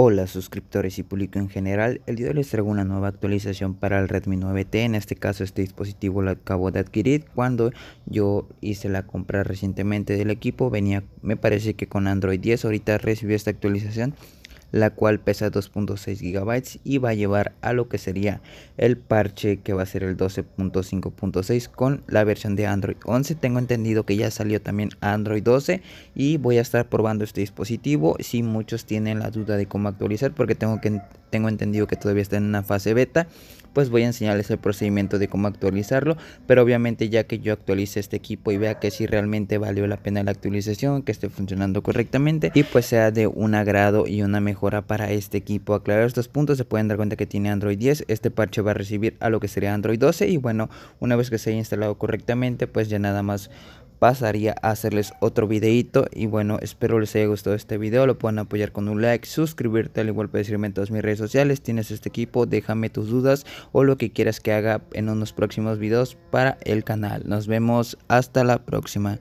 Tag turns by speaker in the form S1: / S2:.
S1: Hola suscriptores y público en general, el día de hoy les traigo una nueva actualización para el Redmi 9T, en este caso este dispositivo lo acabo de adquirir cuando yo hice la compra recientemente del equipo, venía me parece que con Android 10, ahorita recibió esta actualización la cual pesa 2.6 GB y va a llevar a lo que sería el parche que va a ser el 12.5.6 con la versión de Android 11. Tengo entendido que ya salió también Android 12 y voy a estar probando este dispositivo si muchos tienen la duda de cómo actualizar porque tengo, que, tengo entendido que todavía está en una fase beta pues voy a enseñarles el procedimiento de cómo actualizarlo pero obviamente ya que yo actualice este equipo y vea que si realmente valió la pena la actualización que esté funcionando correctamente y pues sea de un agrado y una mejora para este equipo. Aclarar estos puntos, se pueden dar cuenta que tiene Android 10. Este parche va a recibir a lo que sería Android 12. Y bueno, una vez que se haya instalado correctamente, pues ya nada más pasaría a hacerles otro videito y bueno espero les haya gustado este video lo pueden apoyar con un like suscribirte al igual que decirme en todas mis redes sociales tienes este equipo déjame tus dudas o lo que quieras que haga en unos próximos videos para el canal nos vemos hasta la próxima